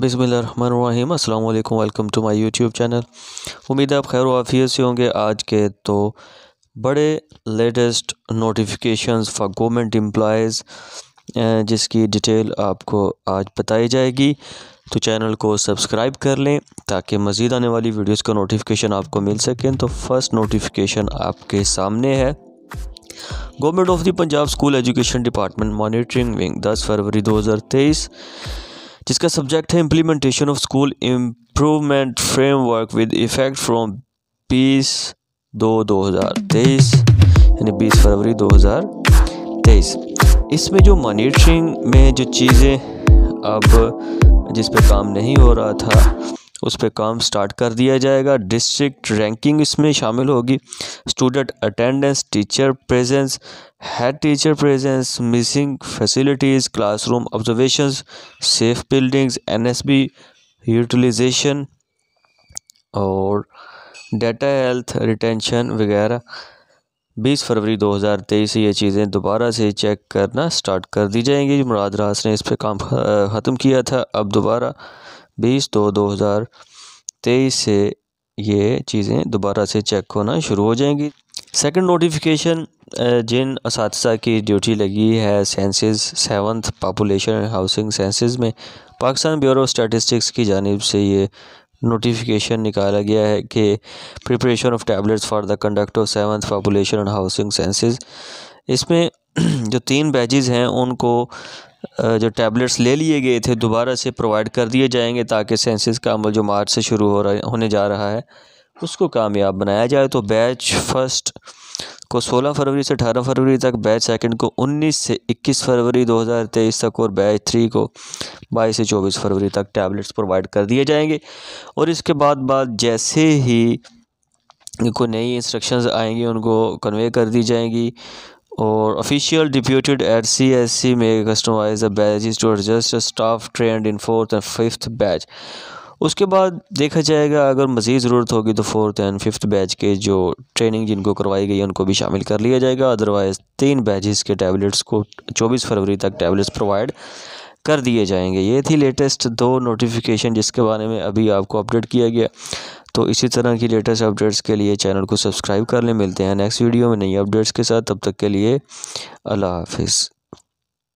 बिसमीम अल्लाम welcome to my YouTube channel उम्मीद है आप खैर वाफियत से होंगे आज के तो बड़े latest notifications for government employees जिसकी डिटेल आपको आज बताई जाएगी तो चैनल को सब्सक्राइब कर लें ताकि मज़ीद आने वाली वीडियोस का नोटिफिकेशन आपको मिल सकें तो फर्स्ट नोटिफिकेशन आपके सामने है government of the Punjab school education department monitoring wing दस फरवरी तेईस जिसका सब्जेक्ट है implementation of school improvement framework with effect from बीस दो दो हज़ार तेईस यानी बीस फरवरी दो हज़ार तेईस इसमें जो मॉनिटरिंग में जो चीज़ें अब जिस पे काम नहीं हो रहा था उस पर काम स्टार्ट कर दिया जाएगा डिस्ट्रिक्ट रैंकिंग इसमें शामिल होगी student attendance teacher presence head teacher presence missing facilities classroom observation safe buildings B utilization और डेटा हेल्थ रिटेंशन वगैरह 20 फरवरी 2023 से ये चीज़ें दोबारा से चेक करना स्टार्ट कर दी जाएंगी मुराद रास ने इस पर काम ख़त्म किया था अब दोबारा बीस दो दो हज़ार तेईस से ये चीज़ें दोबारा से चेक होना शुरू हो जाएंगी सेकंड नोटिफिकेशन जिन इस की ड्यूटी लगी है census seventh population housing census में पाकिस्तान ब्यूरो ऑफ स्टैटिस्टिक्स की जानब से ये नोटिफिकेशन निकाला गया है कि preparation of tablets for the conduct of seventh population and housing census इसमें जो तीन बैजेज़ हैं उनको जो टैबलेट्स ले लिए गए थे दोबारा से प्रोवाइड कर दिए जाएंगे ताकि सेंसिस का अमल जो मार्च से शुरू हो रहा होने जा रहा है उसको कामयाब बनाया जाए तो बैच फर्स्ट को 16 फरवरी से 18 फरवरी तक बैच सेकंड को 19 से 21 फरवरी 2023 तक और बैच थ्री को 22 से 24 फरवरी तक टैबलेट्स प्रोवाइड कर दिए जाएंगे और इसके बाद बाद जैसे ही कोई नई इंस्ट्रक्शंस आएंगी उनको कन्वे कर दी जाएंगी official official deputed C S C customize customize badges to to adjust staff trained in fourth and fifth batch उसके बाद देखा जाएगा अगर मज़ीद ज़रूरत होगी तो फोर्थ एंड फिफ्थ बैच के जो ट्रेनिंग जिनको करवाई गई है उनको भी शामिल कर लिया जाएगा अदरवाइज़ तीन बैचेस के टैबलेट्स को 24 फरवरी तक टैबलेट्स प्रोवाइड कर दिए जाएंगे ये थी लेटेस्ट दो नोटिफिकेशन जिसके बारे में अभी आपको अपडेट किया गया तो इसी तरह की लेटेस्ट अपडेट्स के लिए चैनल को सब्सक्राइब कर ले मिलते हैं नेक्स्ट वीडियो में नई अपडेट्स के साथ तब तक के लिए अल्लाह हाफिज़